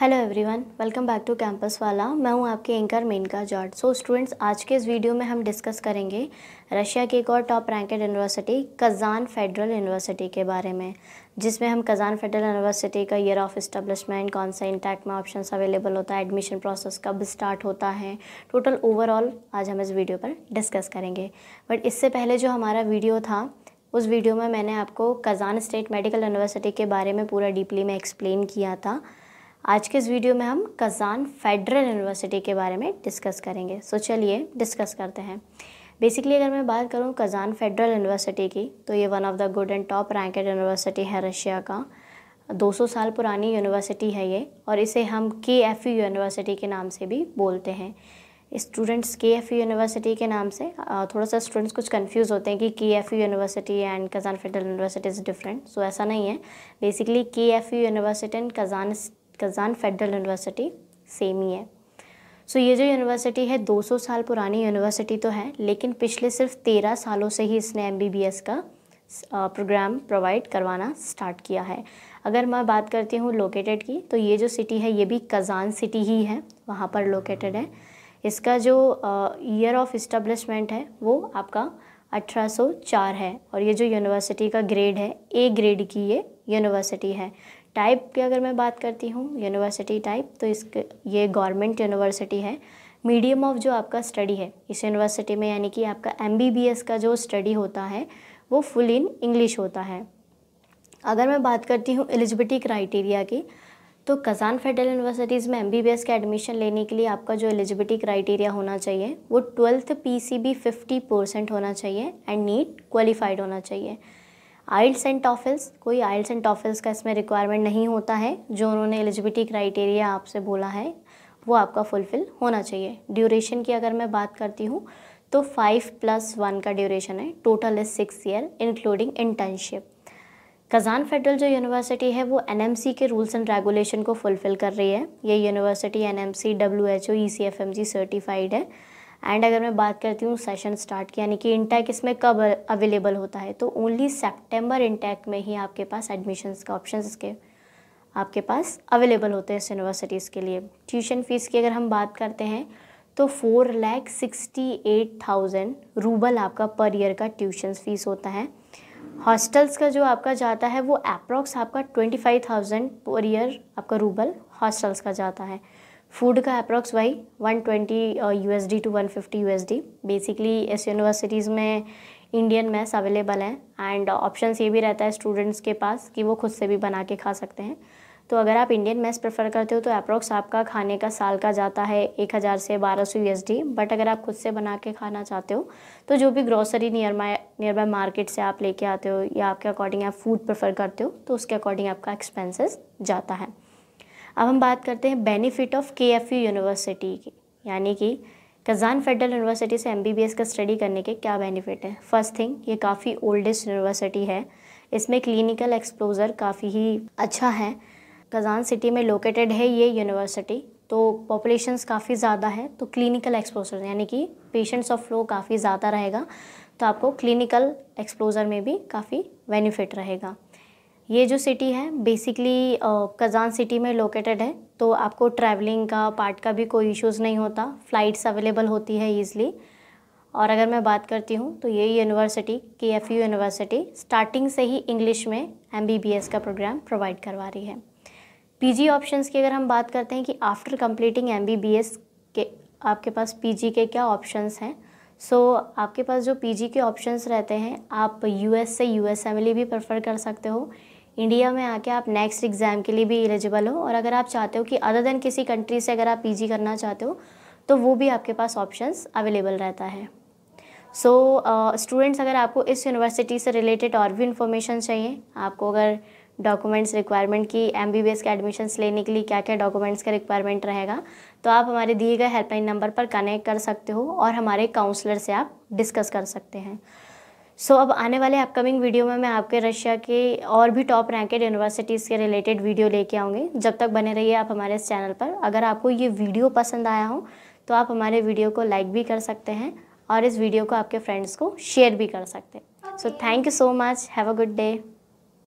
hello everyone welcome back to campus वाला मैं हूं आपके anchor Menka George so students आज के इस वीडियो में हम डिस्कस करेंगे रशिया की एक और top ranked university Kazan federal university के बारे में जिसमें हम कज़ान फेडरल यूनिवर्सिटी का ईयर ऑफ इस्टबलिशमेंट कौन सा इंटैक्ट में ऑप्शन अवेलेबल होता है एडमिशन प्रोसेस कब स्टार्ट होता है टोटल ओवरऑल आज हम इस वीडियो पर डिस्कस करेंगे बट इससे पहले जो हमारा वीडियो था उस वीडियो में मैंने आपको कज़ान स्टेट मेडिकल यूनिवर्सिटी के बारे में पूरा डीपली में एक्सप्लेन किया था आज के इस वीडियो में हम कज़ान फेडरल यूनिवर्सिटी के बारे में डिस्कस करेंगे सो चलिए डिस्कस करते हैं बेसिकली अगर मैं बात करूँ कज़ान फेडरल यूनिवर्सिटी की तो ये one of the good and top ranked university है रशिया का 200 साल पुरानी यूनिवर्सिटी है ये और इसे हम के एफ यू यूनिवर्सिटी के नाम से भी बोलते हैं स्टूडेंट्स के एफ यू यूनिवर्सिटी के नाम से थोड़ा सा स्टूडेंट्स कुछ कंफ्यूज होते हैं कि K F U university and Kazan federal university is different so ऐसा नहीं है basically K F U university and Kazan Kazan federal university same ही है सो so, ये जो यूनिवर्सिटी है 200 साल पुरानी यूनिवर्सिटी तो है लेकिन पिछले सिर्फ 13 सालों से ही इसने एम का प्रोग्राम प्रोवाइड करवाना स्टार्ट किया है अगर मैं बात करती हूँ लोकेटेड की तो ये जो सिटी है ये भी कज़ान सिटी ही है वहाँ पर लोकेटेड है इसका जो ईयर ऑफ इस्टबलिशमेंट है वो आपका 1804 है और ये जो यूनिवर्सिटी का ग्रेड है ए ग्रेड की ये यूनिवर्सिटी है टाइप की अगर मैं बात करती हूँ यूनिवर्सिटी टाइप तो इसके ये गवर्नमेंट यूनिवर्सिटी है मीडियम ऑफ जो आपका स्टडी है इस यूनिवर्सिटी में यानी कि आपका एम का जो स्टडी होता है वो फुल इन इंग्लिश होता है अगर मैं बात करती हूँ एलिजिबिलिटी क्राइटेरिया की तो कज़ान फेडरल यूनिवर्सिटीज़ में M B B S admission लेने के लिए आपका जो एलिजिबिलिटी क्राइटेरिया होना चाहिए वो twelfth P C B fifty percent होना चाहिए एंड नीट क्वालिफाइड होना चाहिए आइल्स एंड टॉफिल्स कोई आइल्स एंड टॉफिल्स का इसमें रिक्वायरमेंट नहीं होता है जो उन्होंने एलिजिबिलिटी क्राइटेरिया आपसे बोला है वो आपका फुलफ़िल होना चाहिए ड्यूरेशन की अगर मैं बात करती हूँ तो फाइव प्लस वन का ड्यूरेशन है total is six year including internship Kazan federal जो यूनिवर्सिटी है वो एन के रूल्स एंड रेगुलेशन को फुलफ़िल कर रही है ये university NMC M ECFMG certified है एंड अगर मैं बात करती हूँ सेशन स्टार्ट की यानी कि इंटेक इसमें कब अवेलेबल होता है तो ओनली सेप्टेम्बर इंटैक में ही आपके पास एडमिशन्स का ऑप्शन इसके आपके पास अवेलेबल होते हैं इस यूनिवर्सिटीज़ के लिए ट्यूशन फ़ीस की अगर हम बात करते हैं तो four lakh sixty eight thousand rouble आपका पर ईयर का ट्यूशन फ़ीस होता है हॉस्टल्स का जो आपका जाता है वो अप्रॉक्स आपका twenty five thousand per year आपका रूबल हॉस्टल्स का जाता है फूड का अप्रॉक्स वही 120 twenty U S D two one fifty U S D basically S universities में इंडियन मैथ्स अवेलेबल हैं एंड ऑप्शन ये भी रहता है स्टूडेंट्स के पास कि वो खुद से भी बना के खा सकते हैं तो अगर आप इंडियन मैथ्स प्रेफर करते हो तो अप्रॉक्स आपका खाने का साल का जाता है एक हज़ार से बारह सौ यू एस डी बट अगर आप खुद से बना के खाना चाहते हो तो जो भी grocery nearby nearby market से आप लेके आते हो या आपके अकॉर्डिंग आप फूड प्रेफर करते हो तो उसके अकॉर्डिंग आपका एक्सपेंसेस जाता है अब हम बात करते हैं benefit of K F U university की यानी कि कज़ान फेडरल यूनिवर्सिटी से एम बी बी एस का स्टडी करने के क्या बेनिफिट हैं फर्स्ट थिंग ये काफ़ी ओल्डेस्ट यूनिवर्सिटी है इसमें क्लिनिकल एक्सपोजर काफ़ी ही अच्छा है कज़ान सिटी में लोकेटेड है ये यूनिवर्सिटी तो पॉपुलेशन काफ़ी ज़्यादा है तो क्लिनिकल एक्सपोजर यानी कि पेशेंट्स ऑफ फ्लो काफ़ी ज़्यादा रहेगा तो आपको क्लिनिकल एक्सपोजर में भी काफ़ी बेनिफिट रहेगा ये जो सिटी है बेसिकली कज़ान सिटी में लोकेटेड है तो आपको ट्रैवलिंग का पार्ट का भी कोई इश्यूज़ नहीं होता फ़्लाइट्स अवेलेबल होती है ईज़िली और अगर मैं बात करती हूँ तो ये यूनिवर्सिटी के एफ यू यूनिवर्सिटी स्टार्टिंग से ही इंग्लिश में एम बी बी एस का प्रोग्राम प्रोवाइड करवा रही है पी जी ऑप्शन की अगर हम बात करते हैं कि after completing M B B S के आपके पास पी जी के क्या ऑप्शन हैं सो so, आपके पास जो पी जी के ऑप्शंस रहते हैं आप यू एस से यू एस एम एल भी प्रेफर कर सकते हो इंडिया में आके आप नेक्स्ट एग्ज़ाम के लिए भी एलिजिबल हो और अगर आप चाहते हो कि अदर देन किसी कंट्री से अगर आप पीजी करना चाहते हो तो वो भी आपके पास ऑप्शंस अवेलेबल रहता है सो so, स्टूडेंट्स uh, अगर आपको इस यूनिवर्सिटी से रिलेटेड और भी इंफॉर्मेशन चाहिए आपको अगर डॉक्यूमेंट्स रिक्वायरमेंट की एम बी के एडमिशन्स लेने के लिए क्या क्या डॉक्यूमेंट्स का रिक्वायरमेंट रहेगा तो आप हमारे दिए गए हेल्पलाइन नंबर पर कनेक्ट कर सकते हो और हमारे काउंसलर से आप डिस्कस कर सकते हैं सो so, अब आने वाले अपकमिंग वीडियो में मैं आपके रशिया के और भी टॉप रैंकेड यूनिवर्सिटीज़ के रिलेटेड वीडियो लेके आऊँगी जब तक बने रहिए आप हमारे इस चैनल पर अगर आपको ये वीडियो पसंद आया हो तो आप हमारे वीडियो को लाइक भी कर सकते हैं और इस वीडियो को आपके फ्रेंड्स को शेयर भी कर सकते हैं so thank you so much have a good day